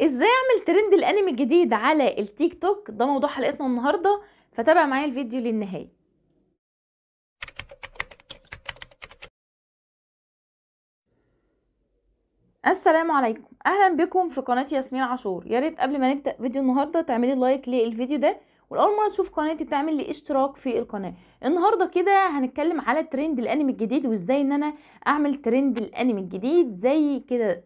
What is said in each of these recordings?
ازاي اعمل ترند الانمي الجديد على التيك توك ده موضوع حلقتنا النهارده فتابع معايا الفيديو للنهايه السلام عليكم اهلا بكم في قناه ياسمين عاشور يا ريت قبل ما نبدا فيديو النهارده تعملي لايك للفيديو ده والاول مره تشوف قناتي تعمل لي اشتراك في القناه النهارده كده هنتكلم على ترند الانمي الجديد وازاي ان انا اعمل ترند الانمي الجديد زي كده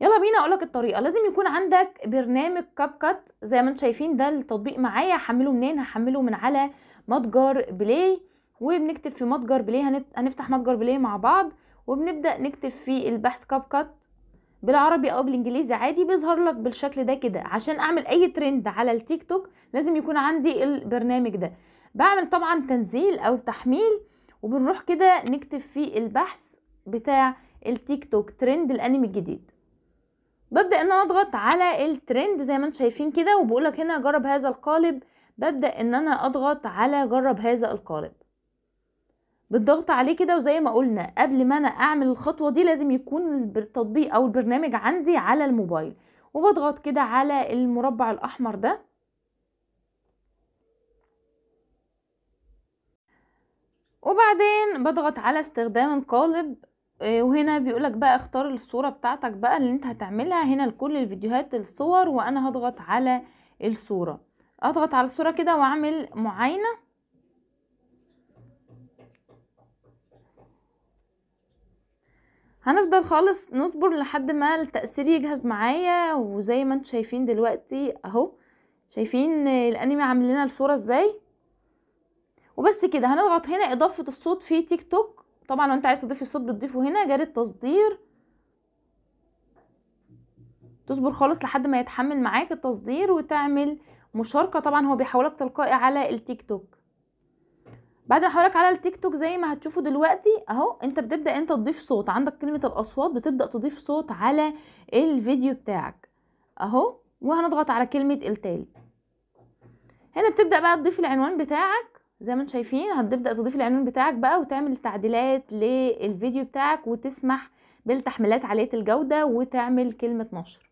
يلا بينا اقولك الطريقه لازم يكون عندك برنامج كاب كات زي ما انتم شايفين ده التطبيق معايا هحمله منين هحمله من على متجر بلاي وبنكتب في متجر بلاي هنت... هنفتح متجر بلاي مع بعض وبنبدا نكتب في البحث كاب كات بالعربي او بالانجليزي عادي بيظهر لك بالشكل ده كده عشان اعمل اي ترند على التيك توك لازم يكون عندي البرنامج ده بعمل طبعا تنزيل او تحميل وبنروح كده نكتب في البحث بتاع التيك توك ترند الانمي الجديد ببدا ان انا اضغط على الترند زي ما انتم شايفين كده وبقولك هنا جرب هذا القالب ببدا ان انا اضغط على جرب هذا القالب بالضغط عليه كده وزي ما قلنا قبل ما انا اعمل الخطوه دي لازم يكون التطبيق او البرنامج عندي على الموبايل وبضغط كده على المربع الاحمر ده وبعدين بضغط على استخدام القالب آه، وهنا بيقولك بقى اختار الصورة بتاعتك بقى اللي انت هتعملها هنا لكل الفيديوهات الصور وانا هضغط على الصورة اضغط على الصورة كده واعمل معاينة هنفضل خالص نصبر لحد ما التأثير يجهز معايا وزي ما انتوا شايفين دلوقتي اهو شايفين الانمي عامل لنا الصورة ازاي وبس كده هنضغط هنا اضافة الصوت في تيك توك طبعا لو انت عايز تضيف الصوت بتضيفه هنا جاري التصدير تصبر خالص لحد ما يتحمل معاك التصدير وتعمل مشاركة طبعا هو بيحولك تلقائي على التيك توك بعد ما حولك على التيك توك زي ما هتشوفوا دلوقتي اهو انت بتبدا انت تضيف صوت عندك كلمه الاصوات بتبدا تضيف صوت على الفيديو بتاعك اهو وهنضغط على كلمه التالي هنا بتبدا بقى تضيف العنوان بتاعك زي ما انتم شايفين هتبدا تضيف العنوان بتاعك بقى وتعمل تعديلات للفيديو بتاعك وتسمح بالتحميلات عاليه الجوده وتعمل كلمه نشر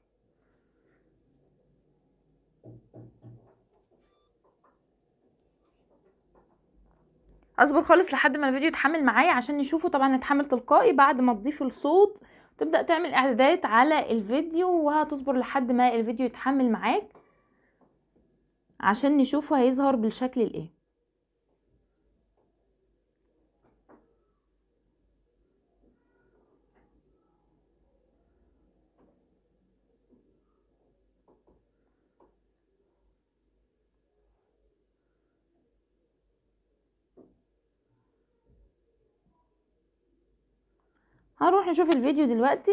اصبر خالص لحد ما الفيديو يتحمل معايا عشان نشوفه طبعا اتحمل تلقائي بعد ما تضيف الصوت تبدا تعمل اعدادات على الفيديو وهتصبر لحد ما الفيديو يتحمل معاك عشان نشوفه هيظهر بالشكل الايه هنروح نشوف الفيديو دلوقتي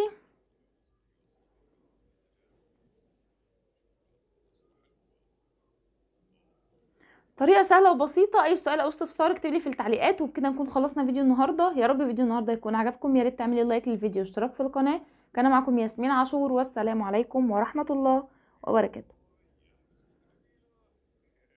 طريقة سهلة وبسيطة أي سؤال أو استفسار اكتب لي في التعليقات وبكده نكون خلصنا فيديو النهاردة يا رب فيديو النهاردة يكون عجبكم يا ريت تعملي لايك للفيديو واشتراك في القناة كان معكم ياسمين عاشور والسلام عليكم ورحمة الله وبركاته